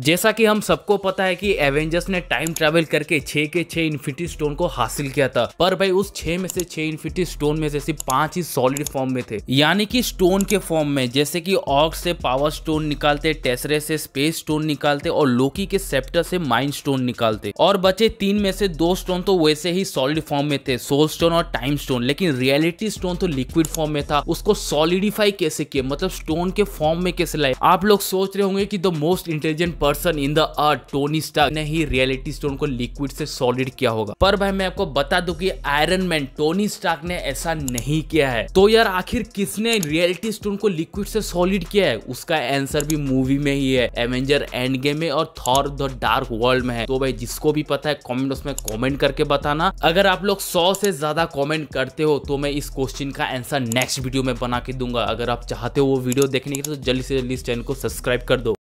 जैसा कि हम सबको पता है कि एवेंजर्स ने टाइम ट्रेवल करके छे के छह इन्फिटी स्टोन को हासिल किया था पर भाई उस छे में से छह इन्फिटी स्टोन में से सिर्फ पांच ही सॉलिड फॉर्म में थे यानी कि स्टोन के फॉर्म में जैसे कि ऑक्स से पावर स्टोन निकालते टेसरे से स्पेस स्टोन निकालते और लोकी के सेप्टर से माइंड स्टोन निकालते और बचे तीन में से दो स्टोन तो वैसे ही सॉलिड फॉर्म में थे सोल स्टोन और टाइम स्टोन लेकिन रियलिटी स्टोन तो लिक्विड फॉर्म में था उसको सॉलिडिफाई कैसे किया मतलब स्टोन के फॉर्म में कैसे लाए आप लोग सोच रहे होंगे की the most intelligent person in the earth Tony Stark ने ही रियलिटी स्टोन को लिक्विड से सॉलिड किया होगा पर भाई मैं आपको बता दू की आयरन मैन टोनी स्टार्क ने ऐसा नहीं किया है तो यार आखिर किसने रियलिटी स्टोन को लिक्विड से सॉलिड किया है उसका आंसर भी मूवी में ही है एवेंजर एंड गेम में और थॉर द डार्क वर्ल्ड में है तो भाई जिसको भी पता है कॉमेंट उसमें कॉमेंट करके बताना अगर आप लोग सौ से ज्यादा कॉमेंट करते हो तो मैं इस क्वेश्चन का आंसर नेक्स्ट वीडियो में बना के दूंगा अगर आप चाहते हो वो वीडियो देखने के लिए तो जल्दी से जल्दी इस चैनल को सब्सक्राइब कर दो